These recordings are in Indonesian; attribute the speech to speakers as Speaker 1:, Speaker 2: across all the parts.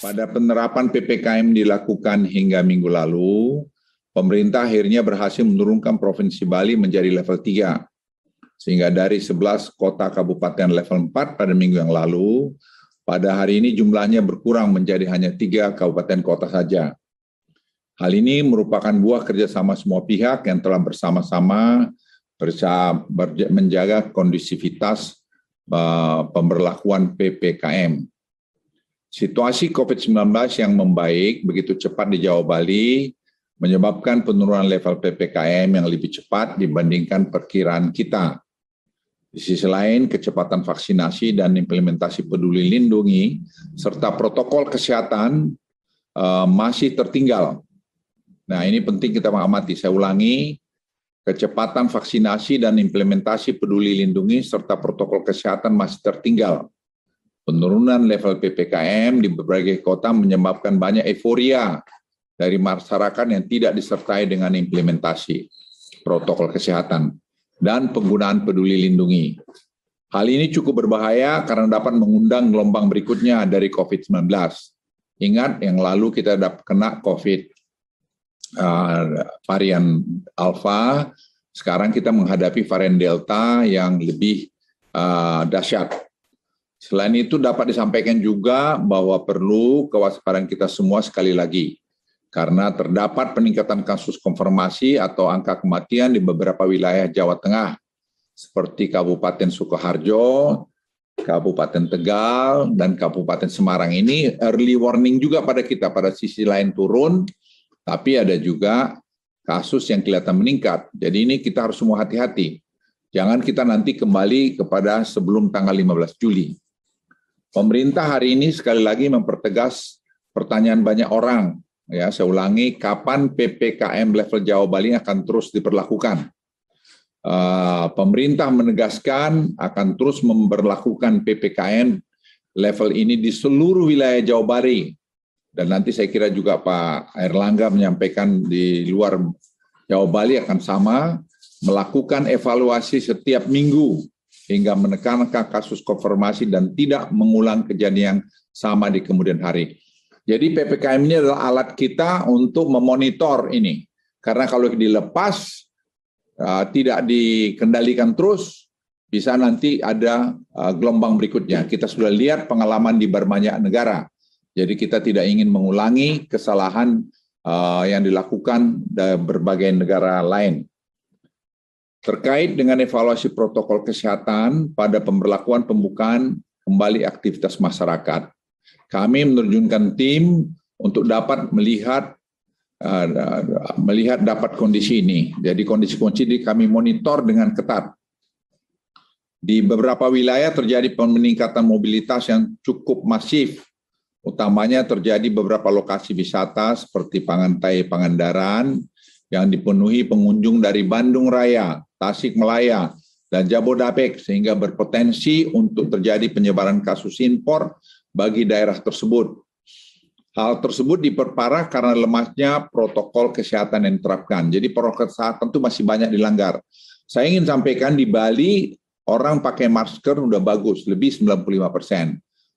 Speaker 1: Pada penerapan PPKM dilakukan hingga minggu lalu, pemerintah akhirnya berhasil menurunkan Provinsi Bali menjadi level 3. Sehingga dari 11 kota kabupaten level 4 pada minggu yang lalu, pada hari ini jumlahnya berkurang menjadi hanya tiga kabupaten kota saja. Hal ini merupakan buah kerjasama semua pihak yang telah bersama-sama menjaga kondusivitas eh, pemberlakuan PPKM Situasi COVID-19 yang membaik begitu cepat di Jawa Bali menyebabkan penurunan level PPKM yang lebih cepat dibandingkan perkiraan kita. Di sisi lain, kecepatan vaksinasi dan implementasi peduli lindungi serta protokol kesehatan uh, masih tertinggal. Nah, ini penting kita mengamati. Saya ulangi, kecepatan vaksinasi dan implementasi peduli lindungi serta protokol kesehatan masih tertinggal Penurunan level PPKM di berbagai kota menyebabkan banyak euforia dari masyarakat yang tidak disertai dengan implementasi protokol kesehatan dan penggunaan peduli lindungi. Hal ini cukup berbahaya karena dapat mengundang gelombang berikutnya dari COVID-19. Ingat yang lalu kita dapat kena COVID uh, varian Alpha, sekarang kita menghadapi varian Delta yang lebih uh, dahsyat Selain itu dapat disampaikan juga bahwa perlu kewaspadaan kita semua sekali lagi karena terdapat peningkatan kasus konfirmasi atau angka kematian di beberapa wilayah Jawa Tengah seperti Kabupaten Sukoharjo, Kabupaten Tegal, dan Kabupaten Semarang ini early warning juga pada kita pada sisi lain turun, tapi ada juga kasus yang kelihatan meningkat. Jadi ini kita harus semua hati-hati. Jangan kita nanti kembali kepada sebelum tanggal 15 Juli. Pemerintah hari ini sekali lagi mempertegas pertanyaan banyak orang. Ya, saya ulangi, kapan PPKM level Jawa Bali akan terus diperlakukan? Eh, pemerintah menegaskan akan terus memperlakukan PPKM level ini di seluruh wilayah Jawa Bali. Dan nanti saya kira juga Pak Erlangga menyampaikan di luar Jawa Bali akan sama, melakukan evaluasi setiap minggu hingga menekan kasus konfirmasi dan tidak mengulang kejadian yang sama di kemudian hari. Jadi PPKM ini adalah alat kita untuk memonitor ini. Karena kalau dilepas, uh, tidak dikendalikan terus, bisa nanti ada uh, gelombang berikutnya. Kita sudah lihat pengalaman di banyak negara. Jadi kita tidak ingin mengulangi kesalahan uh, yang dilakukan dari berbagai negara lain. Terkait dengan evaluasi protokol kesehatan pada pemberlakuan pembukaan kembali aktivitas masyarakat, kami menerjunkan tim untuk dapat melihat eh, melihat dapat kondisi ini. Jadi kondisi-kondisi kami monitor dengan ketat. Di beberapa wilayah terjadi peningkatan mobilitas yang cukup masif, utamanya terjadi beberapa lokasi wisata seperti Pangantai Pangandaran yang dipenuhi pengunjung dari Bandung Raya, Tasik Melaya dan Jabodetabek sehingga berpotensi untuk terjadi penyebaran kasus impor bagi daerah tersebut. Hal tersebut diperparah karena lemahnya protokol kesehatan yang diterapkan. Jadi protokol kesehatan itu masih banyak dilanggar. Saya ingin sampaikan di Bali orang pakai masker sudah bagus, lebih 95 persen.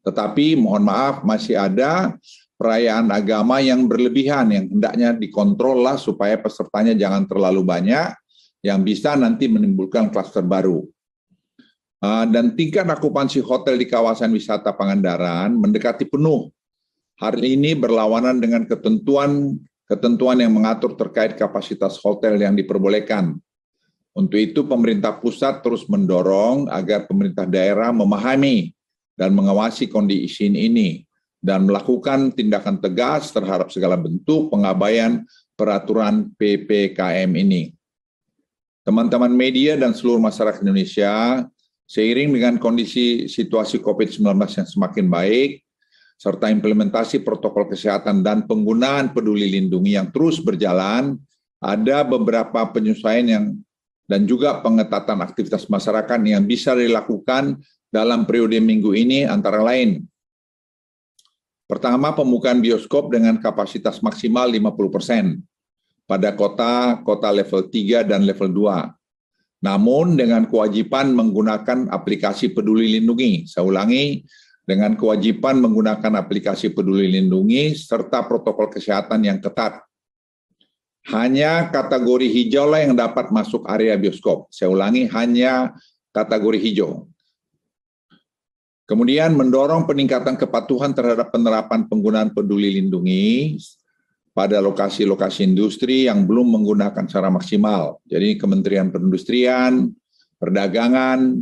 Speaker 1: Tetapi mohon maaf masih ada perayaan agama yang berlebihan yang hendaknya dikontrol lah supaya pesertanya jangan terlalu banyak yang bisa nanti menimbulkan kluster baru. Ah, dan tingkat akupansi hotel di kawasan wisata Pangandaran mendekati penuh. hari ini berlawanan dengan ketentuan ketentuan yang mengatur terkait kapasitas hotel yang diperbolehkan. Untuk itu pemerintah pusat terus mendorong agar pemerintah daerah memahami dan mengawasi kondisi ini dan melakukan tindakan tegas terhadap segala bentuk pengabaian peraturan PPKM ini teman-teman media dan seluruh masyarakat Indonesia, seiring dengan kondisi situasi COVID-19 yang semakin baik, serta implementasi protokol kesehatan dan penggunaan peduli lindungi yang terus berjalan, ada beberapa penyesuaian yang dan juga pengetatan aktivitas masyarakat yang bisa dilakukan dalam periode minggu ini antara lain. Pertama, pembukaan bioskop dengan kapasitas maksimal 50 persen pada kota, kota level 3 dan level 2. Namun dengan kewajiban menggunakan aplikasi peduli lindungi. Saya ulangi, dengan kewajiban menggunakan aplikasi peduli lindungi serta protokol kesehatan yang ketat. Hanya kategori hijau lah yang dapat masuk area bioskop. Saya ulangi, hanya kategori hijau. Kemudian mendorong peningkatan kepatuhan terhadap penerapan penggunaan peduli lindungi pada lokasi-lokasi industri yang belum menggunakan secara maksimal. Jadi Kementerian Perindustrian, Perdagangan,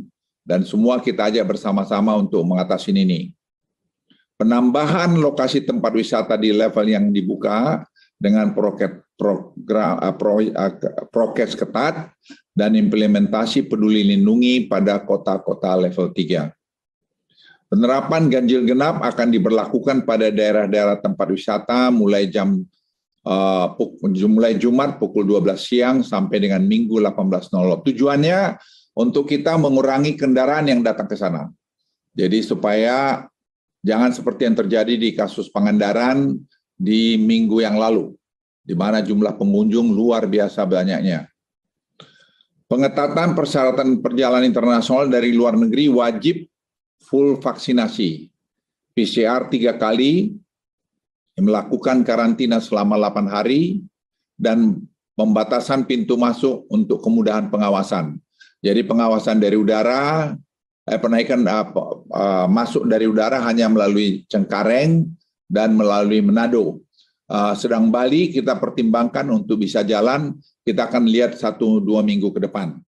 Speaker 1: dan semua kita ajak bersama-sama untuk mengatasi ini. Penambahan lokasi tempat wisata di level yang dibuka dengan proket, program, ah, pro, ah, prokes ketat dan implementasi peduli lindungi pada kota-kota level 3. Penerapan ganjil genap akan diberlakukan pada daerah-daerah tempat wisata mulai jam uh, mulai Jumat pukul 12 siang sampai dengan Minggu 18.00. Tujuannya untuk kita mengurangi kendaraan yang datang ke sana. Jadi supaya jangan seperti yang terjadi di kasus Pangandaran di minggu yang lalu, di mana jumlah pengunjung luar biasa banyaknya. Pengetatan persyaratan perjalanan internasional dari luar negeri wajib full vaksinasi, PCR tiga kali, melakukan karantina selama 8 hari dan pembatasan pintu masuk untuk kemudahan pengawasan. Jadi pengawasan dari udara, eh, penaikan eh, eh, masuk dari udara hanya melalui Cengkareng dan melalui Manado. Eh, sedang Bali kita pertimbangkan untuk bisa jalan, kita akan lihat satu dua minggu ke depan.